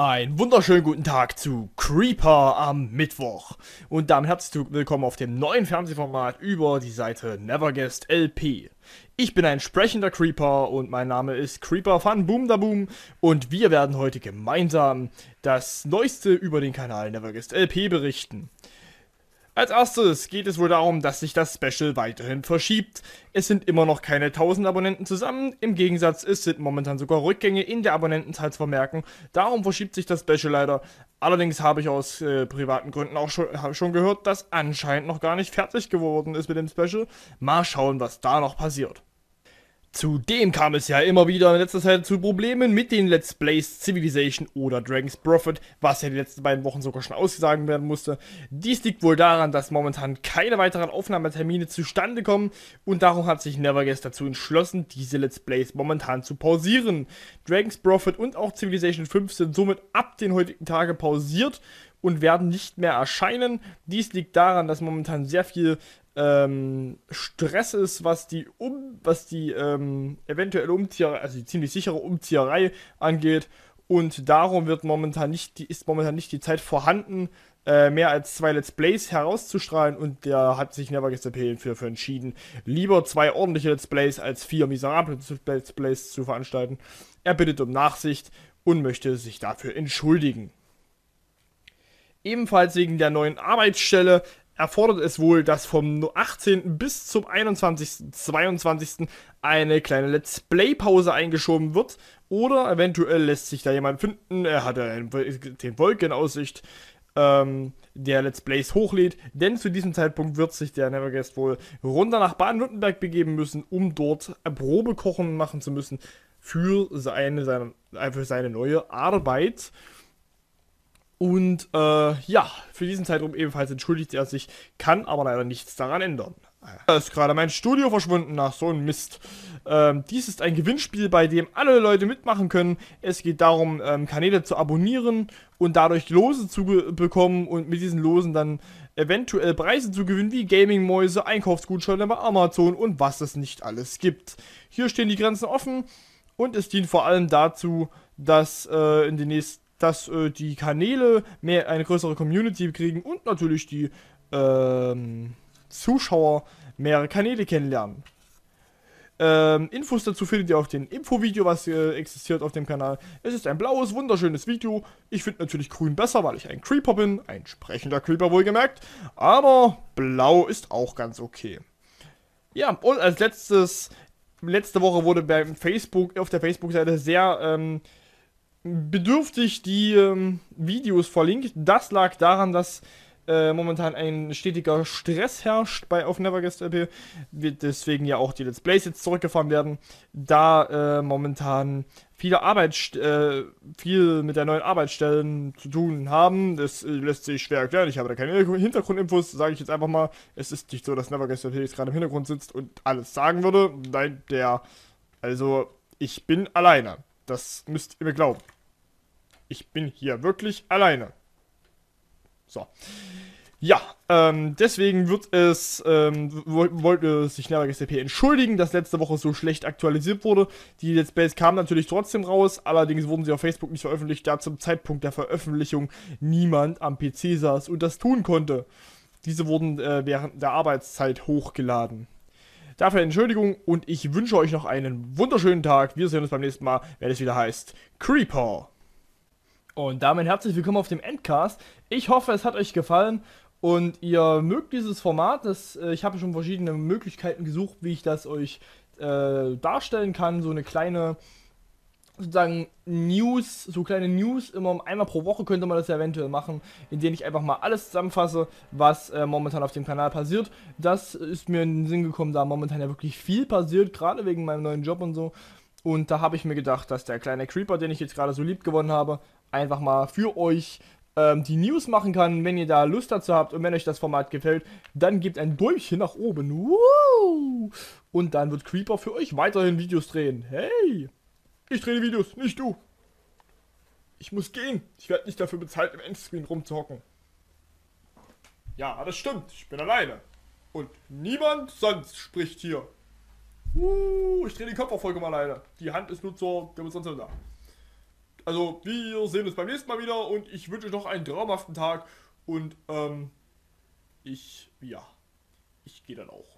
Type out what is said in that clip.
Ein wunderschönen guten Tag zu Creeper am Mittwoch. Und damit herzlich willkommen auf dem neuen Fernsehformat über die Seite Neverguest LP. Ich bin ein sprechender Creeper und mein Name ist Creeper Fun Boom Da Boom und wir werden heute gemeinsam das Neueste über den Kanal Neverguest LP berichten. Als erstes geht es wohl darum, dass sich das Special weiterhin verschiebt. Es sind immer noch keine 1000 Abonnenten zusammen, im Gegensatz es sind momentan sogar Rückgänge in der Abonnentenzahl zu vermerken. Darum verschiebt sich das Special leider. Allerdings habe ich aus äh, privaten Gründen auch schon, schon gehört, dass anscheinend noch gar nicht fertig geworden ist mit dem Special. Mal schauen, was da noch passiert. Zudem kam es ja immer wieder in letzter Zeit zu Problemen mit den Let's Plays Civilization oder Dragon's Prophet, was ja die letzten beiden Wochen sogar schon ausgesagt werden musste. Dies liegt wohl daran, dass momentan keine weiteren Aufnahmetermine zustande kommen und darum hat sich Neverguest dazu entschlossen, diese Let's Plays momentan zu pausieren. Dragon's Prophet und auch Civilization 5 sind somit ab den heutigen Tagen pausiert und werden nicht mehr erscheinen. Dies liegt daran, dass momentan sehr viel ähm, Stress ist, was die um, was die ähm, eventuelle Umzieherei, also die ziemlich sichere Umzieherei angeht. Und darum wird momentan nicht, die, ist momentan nicht die Zeit vorhanden, äh, mehr als zwei Let's Plays herauszustrahlen. Und der hat sich Never Gets für, für entschieden, lieber zwei ordentliche Let's Plays als vier miserable Let's Plays zu veranstalten. Er bittet um Nachsicht und möchte sich dafür entschuldigen. Ebenfalls wegen der neuen Arbeitsstelle erfordert es wohl, dass vom 18. bis zum 21. 22. eine kleine Let's Play Pause eingeschoben wird oder eventuell lässt sich da jemand finden, er hat ja den Wolken Aussicht, ähm, der Let's Plays hochlädt, denn zu diesem Zeitpunkt wird sich der Neverguest wohl runter nach Baden-Württemberg begeben müssen, um dort Probekochen machen zu müssen für seine, seine, äh, für seine neue Arbeit. Und äh, ja, für diesen Zeitraum ebenfalls entschuldigt er sich, kann aber leider nichts daran ändern. Da ist gerade mein Studio verschwunden nach so einem Mist. Ähm, dies ist ein Gewinnspiel, bei dem alle Leute mitmachen können. Es geht darum, ähm, Kanäle zu abonnieren und dadurch Lose zu bekommen und mit diesen Losen dann eventuell Preise zu gewinnen, wie Gaming-Mäuse, Einkaufsgutscheine bei Amazon und was es nicht alles gibt. Hier stehen die Grenzen offen und es dient vor allem dazu, dass äh, in den nächsten dass äh, die Kanäle mehr eine größere Community kriegen und natürlich die ähm, Zuschauer mehrere Kanäle kennenlernen. Ähm, Infos dazu findet ihr auf dem Infovideo, was äh, existiert auf dem Kanal. Es ist ein blaues, wunderschönes Video. Ich finde natürlich grün besser, weil ich ein Creeper bin. Ein sprechender Creeper wohlgemerkt. Aber blau ist auch ganz okay. Ja, und als letztes, letzte Woche wurde beim Facebook, auf der Facebook-Seite sehr ähm, bedürftig die ähm, Videos verlinkt. Das lag daran, dass äh, momentan ein stetiger Stress herrscht bei auf Neverguest LP, deswegen ja auch die Let's Plays jetzt zurückgefahren werden, da äh, momentan viele Arbeit äh, viel mit der neuen Arbeitsstellen zu tun haben. Das äh, lässt sich schwer erklären. Ich habe da keine Hintergrundinfos, sage ich jetzt einfach mal. Es ist nicht so, dass Neverguest LP jetzt gerade im Hintergrund sitzt und alles sagen würde. Nein, der also ich bin alleine. Das müsst ihr mir glauben. Ich bin hier wirklich alleine. So. Ja, ähm, deswegen wird es, ähm, wollte sich Nervac SAP entschuldigen, dass letzte Woche so schlecht aktualisiert wurde. Die Let's Plays kamen natürlich trotzdem raus, allerdings wurden sie auf Facebook nicht veröffentlicht, da zum Zeitpunkt der Veröffentlichung niemand am PC saß und das tun konnte. Diese wurden äh, während der Arbeitszeit hochgeladen. Dafür Entschuldigung und ich wünsche euch noch einen wunderschönen Tag. Wir sehen uns beim nächsten Mal, wenn es wieder heißt Creeper. Und damit herzlich willkommen auf dem Endcast. Ich hoffe, es hat euch gefallen und ihr mögt dieses Format. Das, äh, ich habe schon verschiedene Möglichkeiten gesucht, wie ich das euch äh, darstellen kann. So eine kleine sozusagen News, so kleine News, immer einmal pro Woche könnte man das ja eventuell machen, in denen ich einfach mal alles zusammenfasse, was äh, momentan auf dem Kanal passiert. Das ist mir in den Sinn gekommen, da momentan ja wirklich viel passiert, gerade wegen meinem neuen Job und so. Und da habe ich mir gedacht, dass der kleine Creeper, den ich jetzt gerade so lieb gewonnen habe, einfach mal für euch ähm, die News machen kann. Wenn ihr da Lust dazu habt und wenn euch das Format gefällt, dann gebt ein Däumchen nach oben. Woo! Und dann wird Creeper für euch weiterhin Videos drehen. Hey! Ich drehe Videos, nicht du. Ich muss gehen. Ich werde nicht dafür bezahlt, im Endscreen rumzuhocken. Ja, das stimmt. Ich bin alleine. Und niemand sonst spricht hier. Uh, ich drehe die Kopf auf vollkommen alleine. Die Hand ist nur zur Demonstration da. Also, wir sehen uns beim nächsten Mal wieder und ich wünsche euch noch einen traumhaften Tag. Und, ähm, ich, ja, ich gehe dann auch.